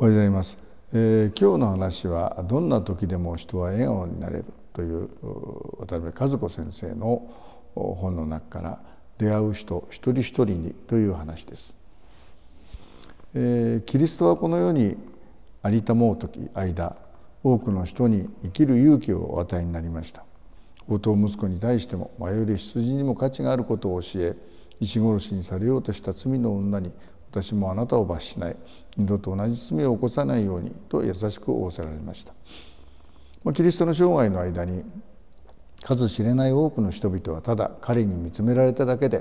おはようございます、えー、今日の話はどんな時でも人は笑顔になれるという渡辺和子先生の本の中から出会う人一人一人にという話です、えー、キリストはこの世にありたもう時間多くの人に生きる勇気をお与えになりました後藤息子に対しても迷いで羊にも価値があることを教え石殺しにされようとした罪の女に私もあなたを罰しない二度と同じ罪を起こさないようにと優しく仰せられました、キリストの生涯の間に数知れない多くの人々はただ彼に見つめられただけで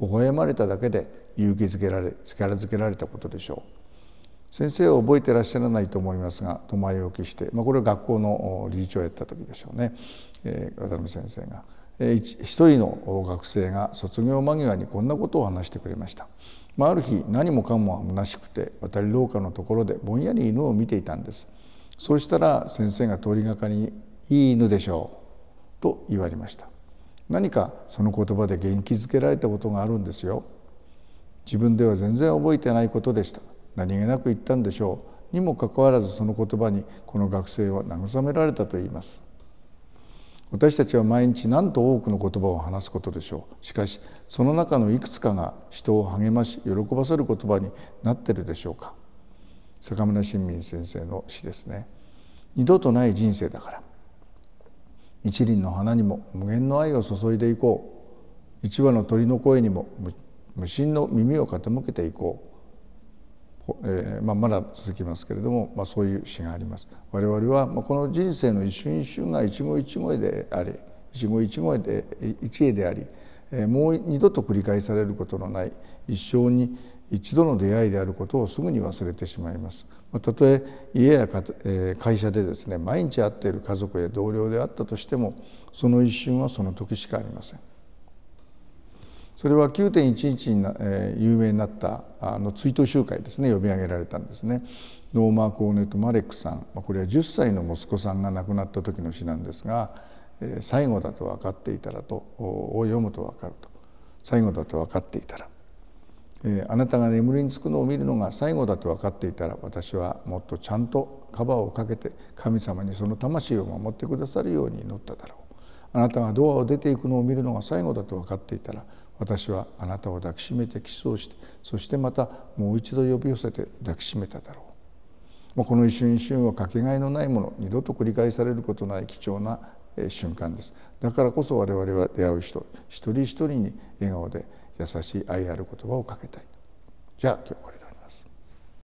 微笑まれただけで勇気づけられ力づけられたことでしょう先生は覚えてらっしゃらないと思いますがと前置きして、まあ、これは学校の理事長をやった時でしょうね、えー、渡辺先生が一人の学生が卒業間際にこんなことを話してくれました、まあ、ある日何もかも虚しくて渡り廊下のところでぼんやり犬を見ていたんですそうしたら先生が通りがかりに「いい犬でしょう」と言われました何かその言葉で元気づけられたことがあるんですよ自分では全然覚えてないことでした何気なく言ったんでしょうにもかかわらずその言葉にこの学生は慰められたといいます私たちは毎日何と多くの言葉を話すことでしょうしかしその中のいくつかが人を励まし喜ばせる言葉になってるでしょうか坂村新民先生の詩ですね二度とない人生だから一輪の花にも無限の愛を注いでいこう一羽の鳥の声にも無心の耳を傾けていこうえーまあ、まだ続きますけれども、まあ、そういう詩があります。我々は、まあ、この人生の一瞬一瞬が一期一会であり一期一会で一会であり、えー、もう二度と繰り返されることのない一生に一度の出会いであることをすぐに忘れてしまいます。まあ、たとえ家やか、えー、会社でですね毎日会っている家族や同僚であったとしてもその一瞬はその時しかありません。それは9.11に、えー、有名になったあの追悼集会ですね呼び上げられたんですね。ノーマー・コーネット・マレックさんこれは10歳の息子さんが亡くなった時の詩なんですが「最後だと分かっていたらと」を読むと分かると「最後だと分かっていたら」あなたが眠りにつくのを見るのが最後だと分かっていたら私はもっとちゃんとカバーをかけて神様にその魂を守ってくださるように祈っただろうあなたがドアを出ていくのを見るのが最後だと分かっていたら私はあなたを抱きしめてキスをしてそしてまたもう一度呼び寄せて抱きしめただろう、この一瞬一瞬はかけがえのないもの二度と繰り返されることない貴重な瞬間ですだからこそ我々は出会う人一人一人に笑顔で優しい愛ある言葉をかけたいじゃあ今日これ